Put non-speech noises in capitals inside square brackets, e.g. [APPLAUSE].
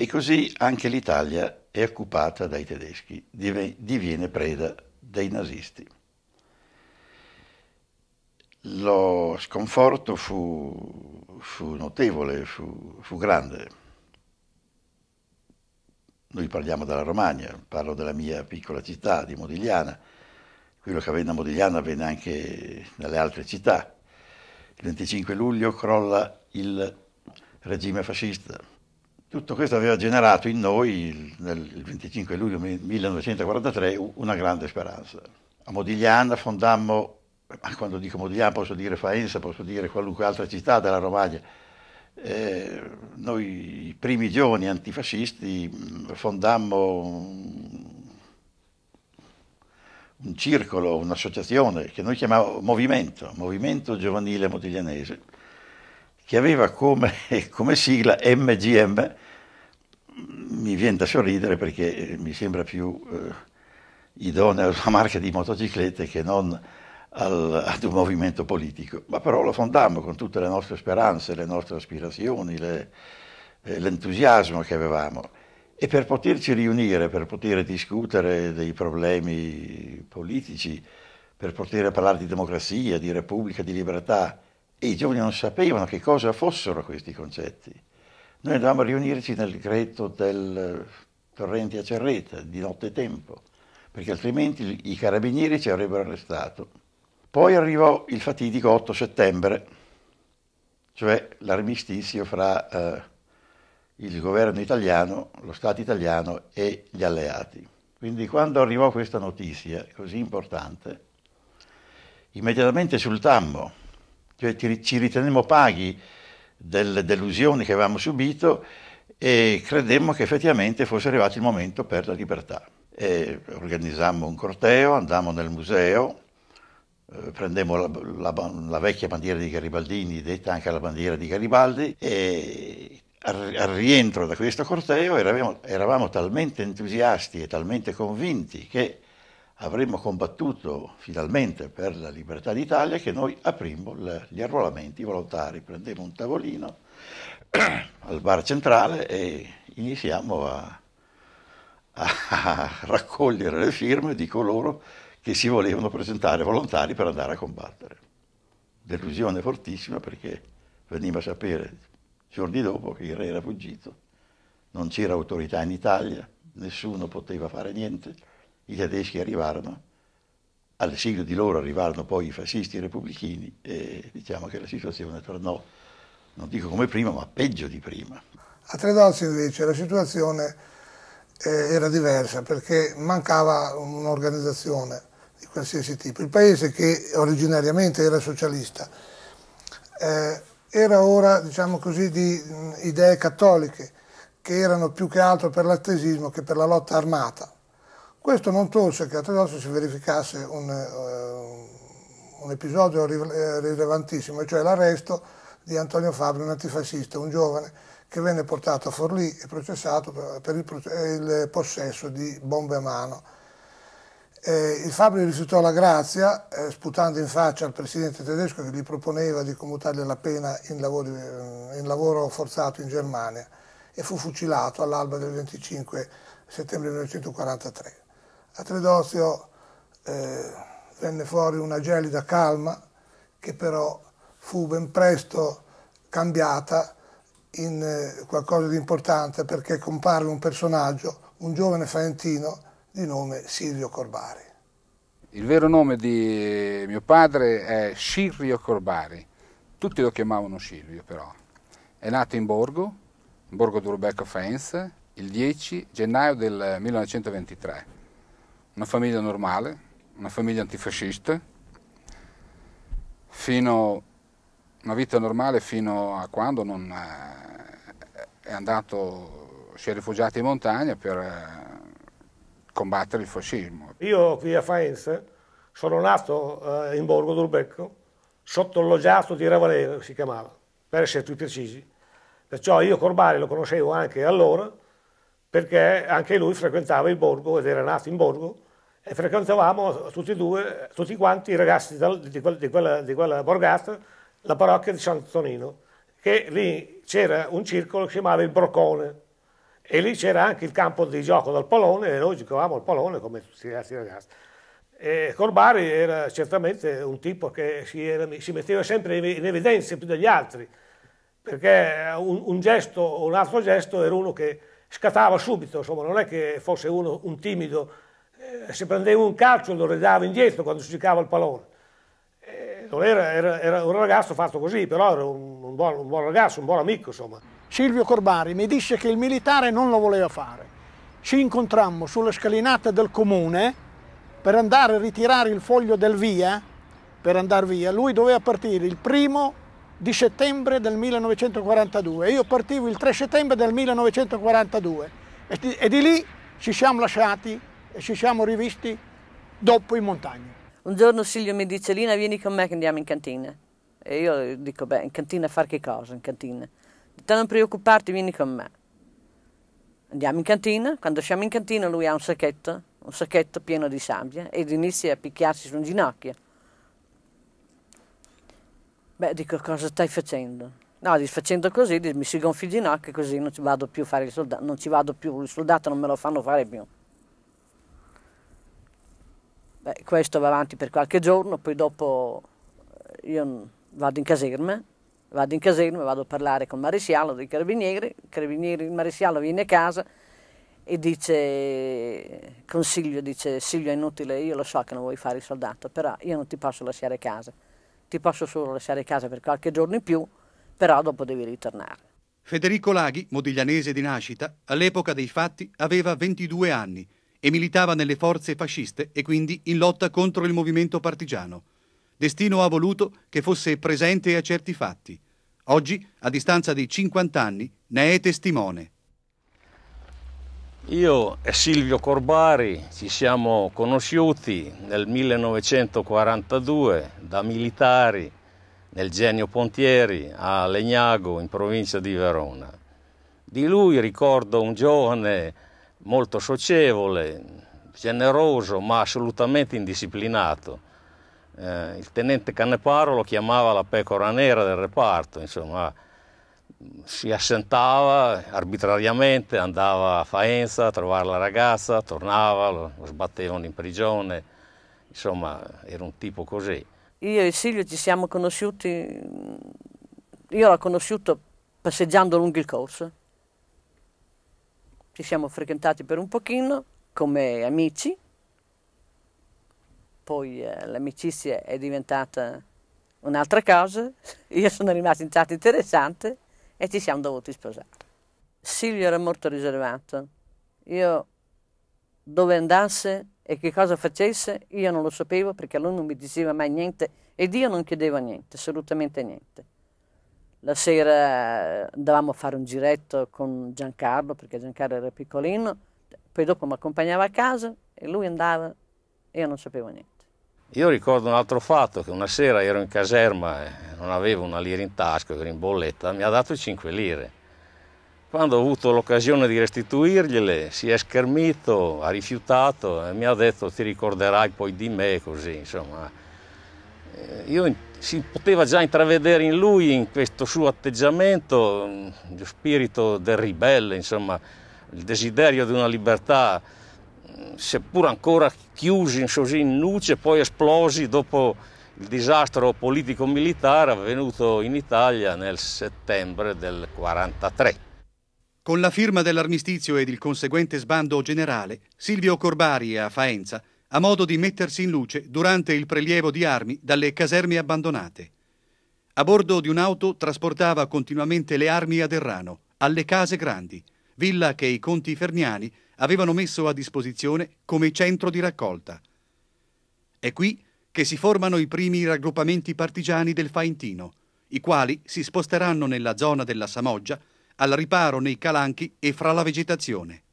E così anche l'Italia è occupata dai tedeschi, diviene preda dei nazisti. Lo sconforto fu, fu notevole, fu, fu grande noi parliamo della Romagna, parlo della mia piccola città di Modigliana, quello che avvenne a Modigliana avvenne anche nelle altre città. Il 25 luglio crolla il regime fascista, tutto questo aveva generato in noi, nel 25 luglio 1943, una grande speranza. A Modigliana fondammo, quando dico Modigliana posso dire Faenza, posso dire qualunque altra città della Romagna, eh, noi i primi giovani antifascisti mm, fondammo un, un circolo, un'associazione che noi chiamavamo Movimento, Movimento Giovanile Modiglianese, che aveva come, [LAUGHS] come sigla MGM mi viene da sorridere perché eh, mi sembra più eh, idonea una marca di motociclette che non al, ad un movimento politico. Ma però lo fondammo con tutte le nostre speranze, le nostre aspirazioni, le, eh, l'entusiasmo che avevamo. E per poterci riunire, per poter discutere dei problemi politici, per poter parlare di democrazia, di repubblica, di libertà, e i giovani non sapevano che cosa fossero questi concetti. Noi andavamo a riunirci nel greto del torrente a Cerreta, di notte tempo, perché altrimenti i carabinieri ci avrebbero arrestato. Poi arrivò il fatidico 8 settembre, cioè l'armistizio fra eh, il governo italiano, lo Stato italiano e gli alleati. Quindi quando arrivò questa notizia così importante, immediatamente sul tammo, cioè ci ritenemmo paghi delle delusioni che avevamo subito e credemmo che effettivamente fosse arrivato il momento per la libertà. E organizzammo un corteo, andammo nel museo, eh, prendemmo la, la, la, vecchia bandiera di Garibaldini, detta anche la bandiera di Garibaldi, e al, rientro da questo corteo eravamo, eravamo talmente entusiasti e talmente convinti che avremmo combattuto finalmente per la libertà d'Italia che noi aprimmo gli arruolamenti volontari, prendemmo un tavolino [CLEARS THROAT] al bar centrale e iniziamo a, a raccogliere le firme di coloro che si volevano presentare volontari per andare a combattere. Delusione fortissima perché veniva a sapere giorni dopo che il re era fuggito, non c'era autorità in Italia, nessuno poteva fare niente i tedeschi arrivarono, al siglo di loro arrivarono poi i fascisti e i repubblichini e diciamo che la situazione tornò, non dico come prima, ma peggio di prima. A Tredozzi invece la situazione eh, era diversa perché mancava un'organizzazione di qualsiasi tipo. Il paese che originariamente era socialista eh, era ora, diciamo così, di mh, idee cattoliche che erano più che altro per l'attesismo che per la lotta armata questo non tolse che attraverso si verificasse un, uh, un episodio eh, rilevantissimo, cioè l'arresto di Antonio Fabri, un antifascista, un giovane che venne portato a Forlì e processato per eh, il, possesso di bombe a mano. Eh, il Fabri rifiutò la grazia, eh, sputando in faccia al presidente tedesco che gli proponeva di commutargli la pena in, lavori, in lavoro forzato in Germania e fu fucilato all'alba del 25 settembre 1943. A Tredozio eh, venne fuori una gelida calma che però fu ben presto cambiata in eh, qualcosa di importante perché comparve un personaggio, un giovane faentino di nome Silvio Corbari. Il vero nome di mio padre è Silvio Corbari, tutti lo chiamavano Silvio però. È nato in Borgo, in Borgo d'Urbecco Faense, il 10 gennaio del 1923 una famiglia normale, una famiglia antifascista, fino, una vita normale fino a quando non eh, è andato, si è rifugiato in montagna per eh, combattere il fascismo. Io qui a Faenza sono nato eh, in Borgo d'Urbecco, sotto il loggiato di Ravalero si chiamava, per essere più precisi. Perciò io Corbari lo conoscevo anche allora, perché anche lui frequentava il borgo ed era nato in borgo, e frequentavamo tutti e due, tutti quanti i ragazzi di, quel, di, quella, di quella borgata, la parrocchia di Sant'Antonino, che lì c'era un circolo che si chiamava il Broccone e lì c'era anche il campo di gioco del pallone e noi giocavamo al pallone come tutti gli altri ragazzi. E Corbari era certamente un tipo che si, era, si metteva sempre in evidenza più degli altri, perché un, un gesto o un altro gesto era uno che scattava subito, insomma non è che fosse uno un timido eh, se prendeva un calcio lo ridava indietro quando si giocava il pallone. Eh, era, era, era, un ragazzo fatto così, però era un, un, buon, un buon ragazzo, un buon amico insomma. Silvio Corbari mi disse che il militare non lo voleva fare. Ci incontrammo sulle scalinate del comune per andare a ritirare il foglio del via, per andare via. Lui doveva partire il primo di settembre del 1942 io partivo il 3 settembre del 1942 e di lì ci siamo lasciati e ci siamo rivisti dopo in montagna. Un giorno Silvio mi dice Lina vieni con me che andiamo in cantina. E io dico beh in cantina a fare che cosa in cantina? Te non preoccuparti vieni con me. Andiamo in cantina, quando siamo in cantina lui ha un sacchetto, un sacchetto pieno di sabbia ed inizia a picchiarsi su un ginocchio. Beh dico cosa stai facendo? No, dice, facendo così mi si gonfi il ginocchio così non ci vado più a fare il soldato, non ci vado più, il soldato non me lo fanno fare più. Beh, questo va avanti per qualche giorno, poi dopo eh, io vado in caserma, vado in caserma, vado a parlare con il maresciallo dei carabinieri, il, carabinieri, il maresciallo viene a casa e dice, consiglio, dice Silvio è inutile, io lo so che non vuoi fare il soldato, però io non ti posso lasciare a casa, ti posso solo lasciare a casa per qualche giorno in più, però dopo devi ritornare. Federico Laghi, modiglianese di nascita, all'epoca dei fatti aveva 22 anni e militava nelle forze fasciste e quindi in lotta contro il movimento partigiano. Destino ha voluto che fosse presente a certi fatti. Oggi, a distanza di 50 anni, ne è testimone. Io e Silvio Corbari ci siamo conosciuti nel 1942 da militari nel Genio Pontieri a Legnago in provincia di Verona. Di lui ricordo un giovane molto socievole, generoso ma assolutamente indisciplinato. Eh, il tenente Canneparo lo chiamava la pecora nera del reparto, insomma si assentava arbitrariamente, andava a Faenza a trovare la ragazza, tornava, lo, lo sbattevano in prigione, insomma era un tipo così. Io e Silvio ci siamo conosciuti, io l'ho conosciuto passeggiando lungo il corso, ci siamo frequentati per un pochino come amici, poi eh, l'amicizia è diventata un'altra cosa, [LAUGHS] io sono rimasta in chat interessante e ci siamo dovuti sposare. Silvio era molto riservato, io dove andasse e che cosa facesse io non lo sapevo perché lui non mi diceva mai niente ed io non chiedevo niente, assolutamente niente. La sera andavamo a fare un giretto con Giancarlo, perché Giancarlo era piccolino, poi dopo mi accompagnava a casa e lui andava e io non sapevo niente. Io ricordo un altro fatto, che una sera ero in caserma e non avevo una lira in tasca, ero in bolletta, mi ha dato 5 lire. Quando ho avuto l'occasione di restituirgliele, si è schermito, ha rifiutato e mi ha detto ti ricorderai poi di me, così insomma eh, io, si poteva già intravedere in lui, in questo suo atteggiamento, mm, lo spirito del ribelle, insomma, il desiderio di una libertà, mm, seppur ancora chiusi così in luce, poi esplosi dopo il disastro politico-militare avvenuto in Italia nel settembre del 1943. Con la firma dell'armistizio ed il conseguente sbando generale, Silvio Corbari a Faenza a modo di mettersi in luce durante il prelievo di armi dalle caserme abbandonate. A bordo di un'auto trasportava continuamente le armi ad Errano, alle case grandi, villa che i conti ferniani avevano messo a disposizione come centro di raccolta. È qui che si formano i primi raggruppamenti partigiani del Faentino, i quali si sposteranno nella zona della Samoggia, al riparo nei calanchi e fra la vegetazione.